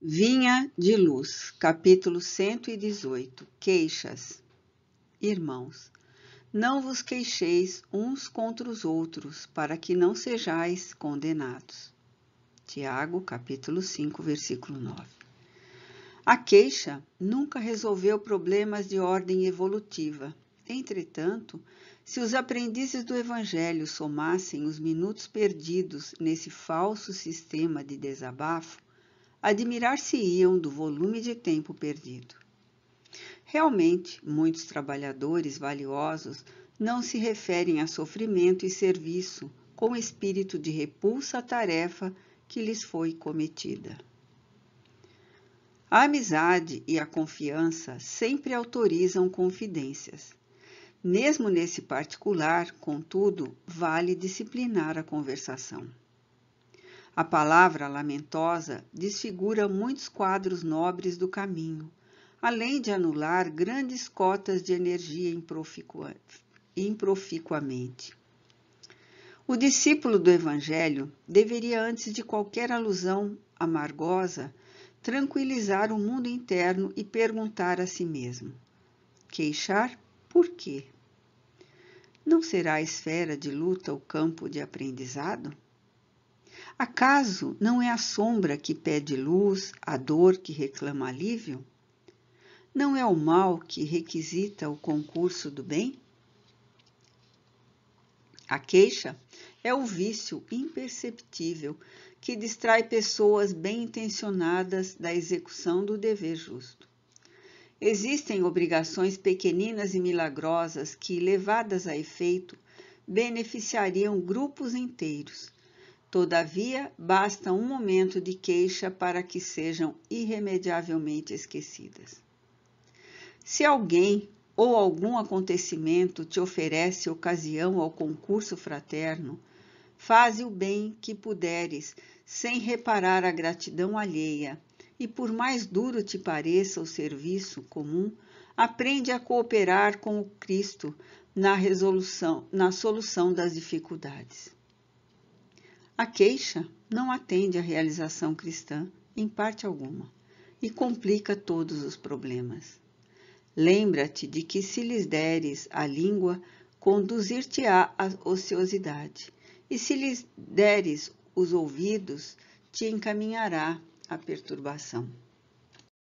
Vinha de Luz, capítulo 118 Queixas Irmãos, não vos queixeis uns contra os outros, para que não sejais condenados. Tiago, capítulo 5, versículo 9. A queixa nunca resolveu problemas de ordem evolutiva. Entretanto, se os aprendizes do Evangelho somassem os minutos perdidos nesse falso sistema de desabafo, admirar-se-iam do volume de tempo perdido. Realmente, muitos trabalhadores valiosos não se referem a sofrimento e serviço com espírito de repulsa à tarefa que lhes foi cometida. A amizade e a confiança sempre autorizam confidências. Mesmo nesse particular, contudo, vale disciplinar a conversação. A palavra lamentosa desfigura muitos quadros nobres do caminho, além de anular grandes cotas de energia improficua, improficuamente. O discípulo do Evangelho deveria, antes de qualquer alusão amargosa, tranquilizar o mundo interno e perguntar a si mesmo: queixar por quê? Não será a esfera de luta o campo de aprendizado? Acaso não é a sombra que pede luz, a dor que reclama alívio? Não é o mal que requisita o concurso do bem? A queixa é o vício imperceptível que distrai pessoas bem intencionadas da execução do dever justo. Existem obrigações pequeninas e milagrosas que, levadas a efeito, beneficiariam grupos inteiros Todavia, basta um momento de queixa para que sejam irremediavelmente esquecidas. Se alguém ou algum acontecimento te oferece ocasião ao concurso fraterno, faze o bem que puderes, sem reparar a gratidão alheia, e por mais duro te pareça o serviço comum, aprende a cooperar com o Cristo na resolução, na solução das dificuldades. A queixa não atende à realização cristã em parte alguma e complica todos os problemas. Lembra-te de que, se lhes deres a língua, conduzir-te-á à ociosidade, e se lhes deres os ouvidos, te encaminhará à perturbação.